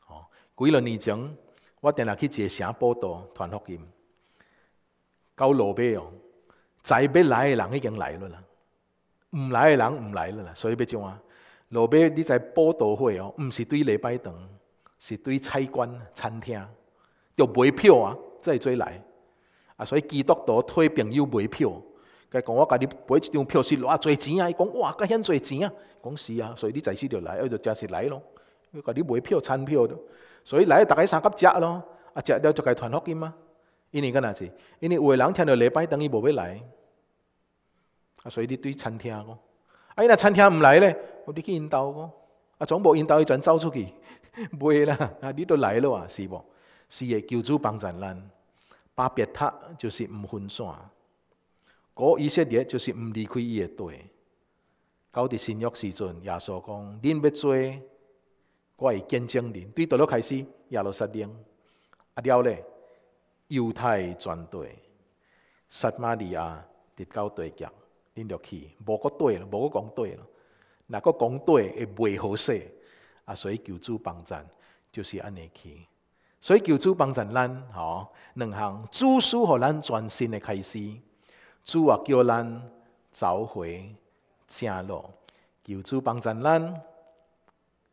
哦，几落年前我定来去一个啥报道传福音，到落尾哦，再要来的人已经来了啦，毋来的人毋来了啦。所以要怎啊？落尾你在报道会哦，毋是对礼拜堂，是对菜馆、餐厅要买票啊，才做来啊。所以基督徒推朋友买票。佮讲，我甲你买一张票是偌侪钱啊？伊讲哇，咁赫侪钱啊！讲是啊，所以你在时就来，要就真实来咯。佮你买票、餐票，所以来，大家三佮食咯，啊食了就该团福去嘛。因为干哪是，因为有个人听到礼拜，等于无要来。啊，所以你对餐厅讲，啊，伊若餐厅毋来咧，我去引导讲，啊，总部引导，伊全走出去，袂 啦。啊，你都来咯啊，是无？是嘅，求主帮咱，巴别塔就是毋分散。国以色列就是唔离开伊个地，到伫新约时阵，耶稣讲：，恁要做，我会见证恁。对倒落开始，耶路撒冷，阿了咧，犹太全队，撒马利亚直到地极，恁入去，无个对咯，无个讲对咯，哪个讲对会未好势？啊，所以求主帮阵，就是安尼去。所以求主帮阵，咱吼两项，主使互咱全新的开始。主啊，叫咱找回正路，求主帮助咱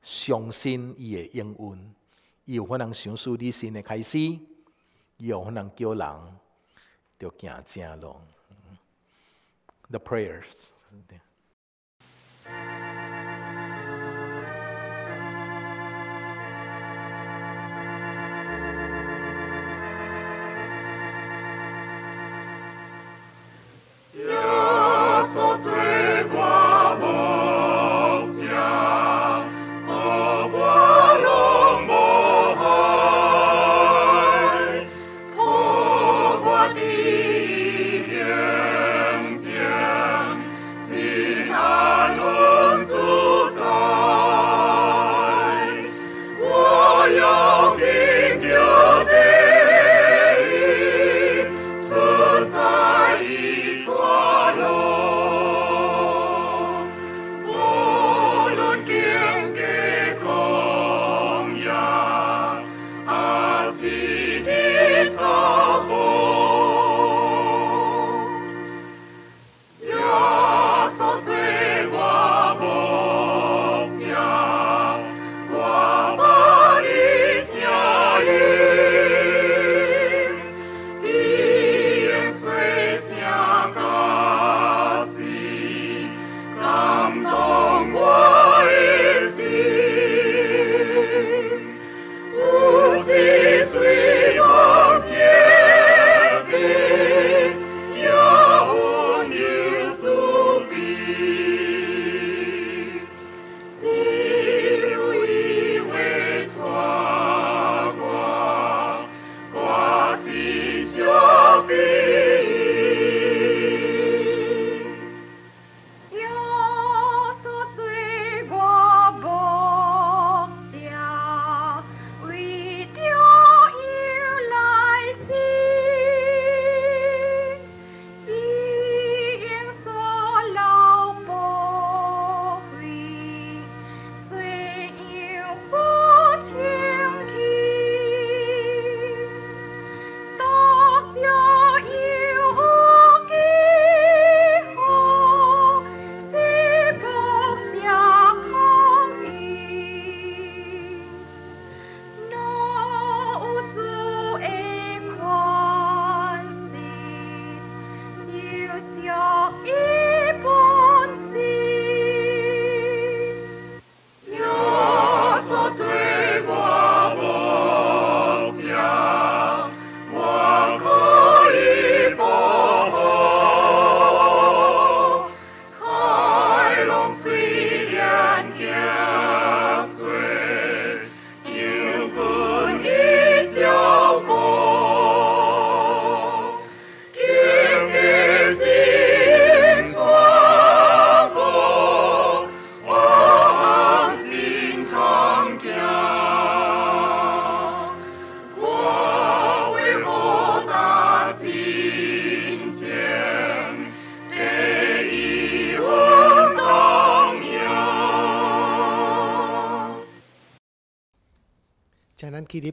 相信伊的应允，有法能享受新的开始，伊有法能叫人得行正路。The prayers.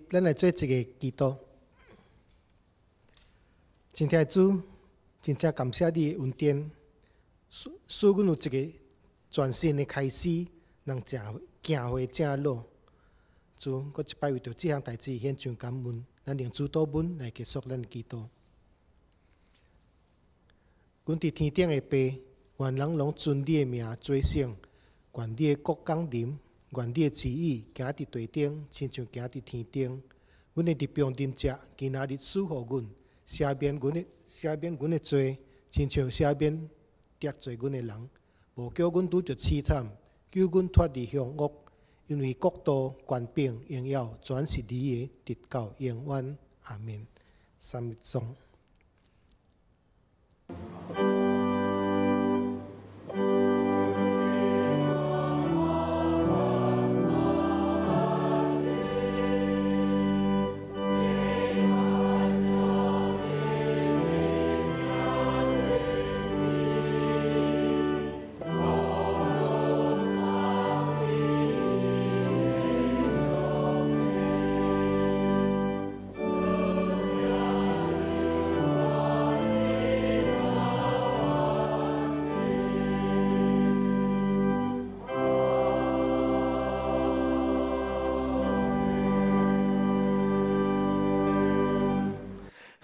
咱来做一个祈祷。今天的主，真正感谢你的恩典，使使阮有一个全新的开始，能正正回正路。主，我一摆为着即项代志，献上感恩，咱用诸祷文来结束咱的祈祷。阮伫天顶的碑，万人拢尊你的名，做圣，你的国降临。原地旨意，行伫地顶，亲像行伫天顶。阮的伫平顶食，今仔日赐互阮，赦免阮的赦免阮的罪，亲像赦免得罪阮诶人。无叫阮拄着试探，叫阮脱离凶恶，因为国度、官兵荣耀，全是你诶，直到永远阿面三中。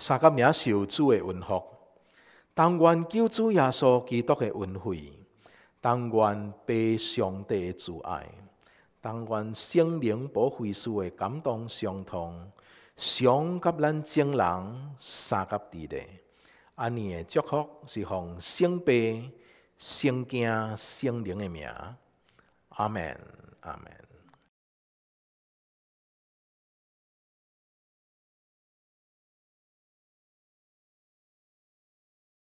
三甲名受主的恩福，但愿救主耶稣基督的恩惠，但愿被上帝的慈爱，但愿圣灵保惠师的感动相通，常甲咱真人三甲地的，安尼的祝福是奉圣父、圣子、圣灵的名，阿门，阿门。